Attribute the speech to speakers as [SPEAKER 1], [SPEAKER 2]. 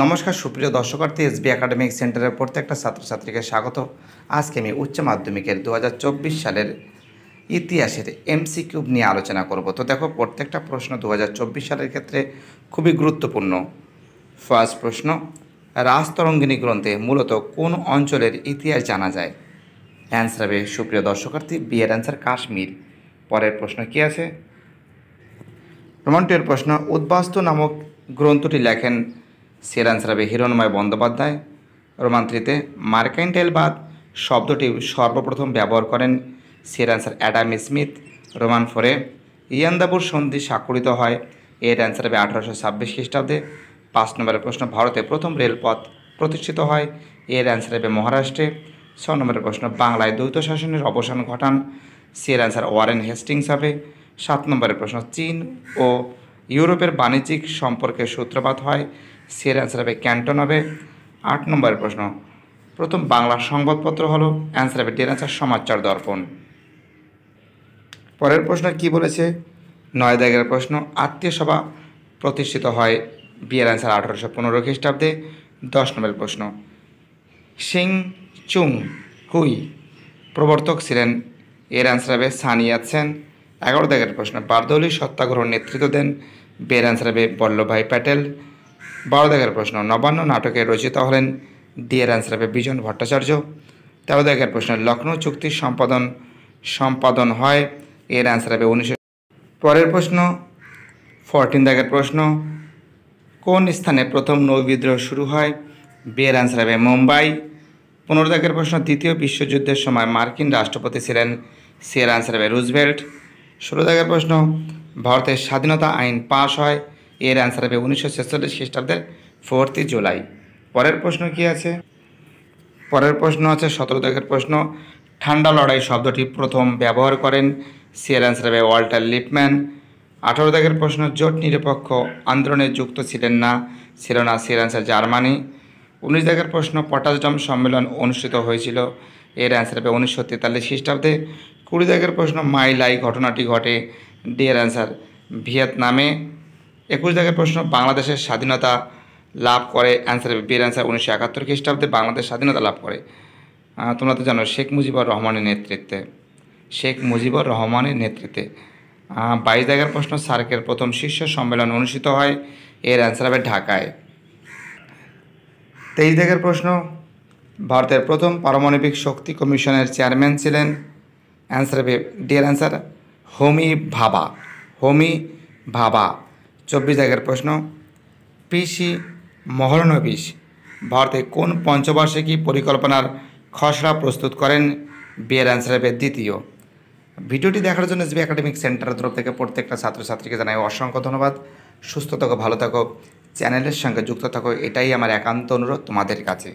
[SPEAKER 1] নমস্কার সুপ্রিয় দর্শকার্থী SB academic সেন্টারের প্রত্যেকটা ছাত্রছাত্রীকে স্বাগত আজকে আমি উচ্চ মাধ্যমিকের দু সালের ইতিহাসের এমসি কিউব নিয়ে আলোচনা করব তো দেখো প্রত্যেকটা প্রশ্ন দু সালের ক্ষেত্রে খুবই গুরুত্বপূর্ণ ফার্স্ট প্রশ্ন রাজতরঙ্গিনী গ্রন্থে মূলত কোন অঞ্চলের ইতিহাস জানা যায় অ্যান্সার হবে সুপ্রিয় দর্শকার্থী বিয়ের অ্যান্সার কাশ্মীর পরের প্রশ্ন কি আছে রোমান্টের প্রশ্ন উদ্বাস্তু নামক গ্রন্থটি লেখেন সের আনসার হবে হিরণময় বন্দ্যোপাধ্যায় রোমান্ত্রিতে বাদ শব্দটি সর্বপ্রথম ব্যবহার করেন সের অ্যান্সার অ্যাডাম স্মিথ রোমান ফোরে ইয়ান্দাবুর সন্ধি স্বাক্ষরিত হয় এর অ্যান্সার হবে আঠারোশো ছাব্বিশ খ্রিস্টাব্দে পাঁচ নম্বরের প্রশ্ন ভারতে প্রথম রেলপথ প্রতিষ্ঠিত হয় এর অ্যান্সার হবে মহারাষ্ট্রে ছ নম্বরের প্রশ্ন বাংলায় দ্বৈত শাসনের অবসান ঘটান সের অ্যান্সার ওয়ারেন হেস্টিংস হবে সাত নম্বরের প্রশ্ন চীন ও ইউরোপের বাণিজ্যিক সম্পর্কে সূত্রপাত হয় সি এর অ্যান্সার হবে ক্যান্টন হবে আট নম্বরের প্রশ্ন প্রথম বাংলা সংবাদপত্র হলো অ্যান্সার হবে ডের অ্যান্সার সমাচার দর্পণ পরের প্রশ্ন কি বলেছে নয় দাগের প্রশ্ন আত্মীয় সভা প্রতিষ্ঠিত হয় বিয়ের অ্যান্সার আঠারোশো পনেরো খ্রিস্টাব্দে দশ নম্বরের প্রশ্ন সিং চুং হুই প্রবর্তক ছিলেন এর অ্যান্সার হবে সেন এগারো দাগের প্রশ্ন বারদৌলি সত্যাগ্রহ নেতৃত্ব দেন বিয়ের অ্যান্সার হবে বল্লভভাই প্যাটেল বারো দেখের প্রশ্ন নবান্ন নাটকে রচিত হলেন ডিয়ার অ্যান্সার হবে বিজন ভট্টাচার্য তেরো দেখের প্রশ্ন লখনৌ চুক্তির সম্পাদন সম্পাদন হয় এর অ্যান্সার হবে উনিশশো পরের প্রশ্ন ফোরটিন দেখের প্রশ্ন কোন স্থানে প্রথম নৌ বিদ্রোহ শুরু হয় বিয়ের অ্যান্সার হবে মুম্বাই পনেরো দেখের প্রশ্ন তৃতীয় বিশ্বযুদ্ধের সময় মার্কিন রাষ্ট্রপতি ছিলেন সে অ্যান্সার হবে রুজভেল্ট ষোলো দেখের প্রশ্ন ভারতের স্বাধীনতা আইন পাশ হয় এর অ্যান্সার হবে উনিশশো ছেচল্লিশ খ্রিস্টাব্দের ফোর্থই জুলাই পরের প্রশ্ন কি আছে পরের প্রশ্ন আছে সতেরো দাগের প্রশ্ন ঠান্ডা লড়াই শব্দটি প্রথম ব্যবহার করেন এর অ্যান্সার হবে ওয়াল্টার লিপম্যান আঠারো দাগের প্রশ্ন জোট নিরপেক্ষ আন্দোলনে যুক্ত ছিলেন না ছিল না এর অ্যান্সার জার্মানি উনিশ দাগের প্রশ্ন পটাশডম সম্মেলন অনুষ্ঠিত হয়েছিল এর অ্যান্সার হবে উনিশশো তেতাল্লিশ খ্রিস্টাব্দে কুড়ি দাগের প্রশ্ন মাই লাই ঘটনাটি ঘটে ডি এর অ্যান্সার ভিয়েতনামে একুশ দাগের প্রশ্ন বাংলাদেশের স্বাধীনতা লাভ করে অ্যান্সার বিয়ের অ্যান্সার উনিশশো একাত্তর খ্রিস্টাব্দে বাংলাদেশ স্বাধীনতা লাভ করে তোমরা তো জানো শেখ মুজিবুর রহমানের নেতৃত্বে শেখ মুজিবুর রহমানের নেতৃত্বে বাইশ দাগের প্রশ্ন সার্কের প্রথম শীর্ষ সম্মেলন অনুষ্ঠিত হয় এর অ্যান্সার হবে ঢাকায় তেইশ দাগের প্রশ্ন ভারতের প্রথম পারমাণবিক শক্তি কমিশনের চেয়ারম্যান ছিলেন অ্যান্সার হবে ডিয়ার অ্যান্সার হোমি ভাবা হোমি ভাবা চব্বিশ দাগের প্রশ্ন পিসি মহরণবিশ ভারতে কোন পঞ্চবার্ষিকী পরিকল্পনার খসড়া প্রস্তুত করেন বিয়ের অ্যান্সার হবে দ্বিতীয় ভিডিওটি দেখার জন্য এসবি একাডেমিক সেন্টারের তরফ থেকে প্রত্যেকটা ছাত্রছাত্রীকে জানাই অসংখ্য ধন্যবাদ সুস্থ থাকো ভালো থাকো চ্যানেলের সঙ্গে যুক্ত থাকো এটাই আমার একান্ত অনুরোধ তোমাদের কাছে